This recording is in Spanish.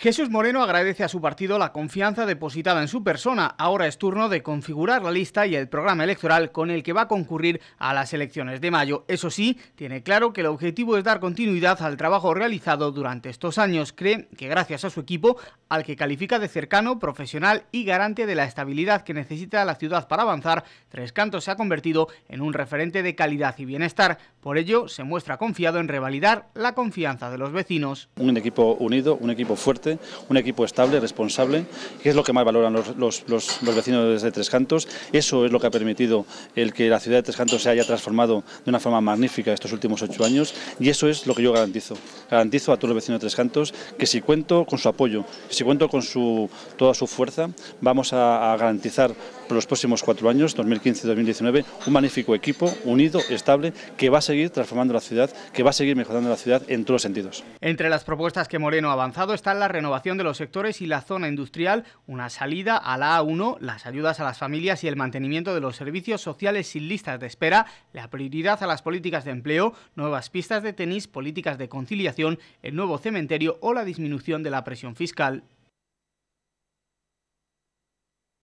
Jesús Moreno agradece a su partido la confianza depositada en su persona. Ahora es turno de configurar la lista y el programa electoral con el que va a concurrir a las elecciones de mayo. Eso sí, tiene claro que el objetivo es dar continuidad al trabajo realizado durante estos años. Cree que gracias a su equipo, al que califica de cercano, profesional y garante de la estabilidad que necesita la ciudad para avanzar, Tres Cantos se ha convertido en un referente de calidad y bienestar. Por ello, se muestra confiado en revalidar la confianza de los vecinos. Un equipo unido, un equipo fuerte un equipo estable, responsable, que es lo que más valoran los, vecinos de Tres Cantos. Eso es lo que ha permitido el que la ciudad de Tres Cantos se haya transformado de una forma magnífica estos últimos ocho años y eso es lo que yo garantizo garantizo a todos los vecinos de Tres Cantos que si cuento con su apoyo, si cuento con su, toda su fuerza, vamos a, garantizar por los próximos cuatro años, 2015-2019, un magnífico equipo unido, estable, que va a seguir transformando la ciudad, que va a seguir mejorando la ciudad en todos los sentidos. Entre las propuestas que Moreno ha avanzado están la renovación de los sectores y la zona industrial, una salida a la A1, las ayudas a las familias y el mantenimiento de los servicios sociales sin listas de espera, la prioridad a las políticas de empleo, nuevas pistas de tenis, políticas de conciliación el nuevo cementerio o la disminución de la presión fiscal